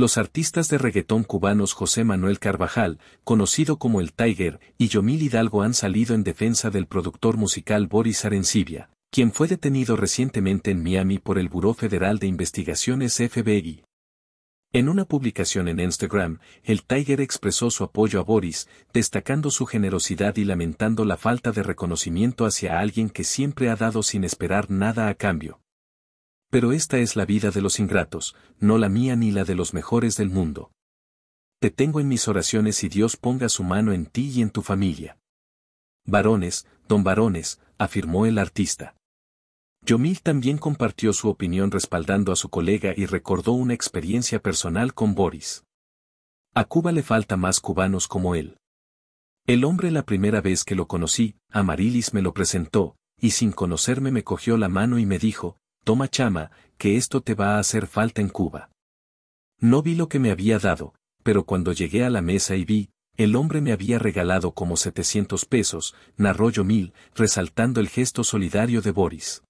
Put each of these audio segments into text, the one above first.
los artistas de reggaetón cubanos José Manuel Carvajal, conocido como el Tiger, y Yomil Hidalgo han salido en defensa del productor musical Boris Arencibia, quien fue detenido recientemente en Miami por el Buró Federal de Investigaciones FBI. En una publicación en Instagram, el Tiger expresó su apoyo a Boris, destacando su generosidad y lamentando la falta de reconocimiento hacia alguien que siempre ha dado sin esperar nada a cambio. Pero esta es la vida de los ingratos, no la mía ni la de los mejores del mundo. Te tengo en mis oraciones y Dios ponga su mano en ti y en tu familia. Varones, don varones, afirmó el artista. Yomil también compartió su opinión respaldando a su colega y recordó una experiencia personal con Boris. A Cuba le falta más cubanos como él. El hombre la primera vez que lo conocí, Amarilis me lo presentó, y sin conocerme me cogió la mano y me dijo, Toma chama, que esto te va a hacer falta en Cuba. No vi lo que me había dado, pero cuando llegué a la mesa y vi, el hombre me había regalado como 700 pesos, narroyo mil, resaltando el gesto solidario de Boris.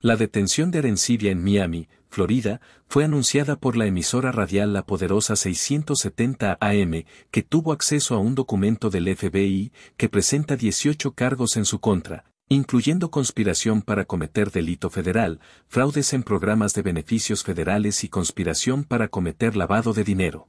La detención de Arencibia en Miami, Florida, fue anunciada por la emisora radial La Poderosa 670 AM, que tuvo acceso a un documento del FBI que presenta 18 cargos en su contra, incluyendo conspiración para cometer delito federal, fraudes en programas de beneficios federales y conspiración para cometer lavado de dinero.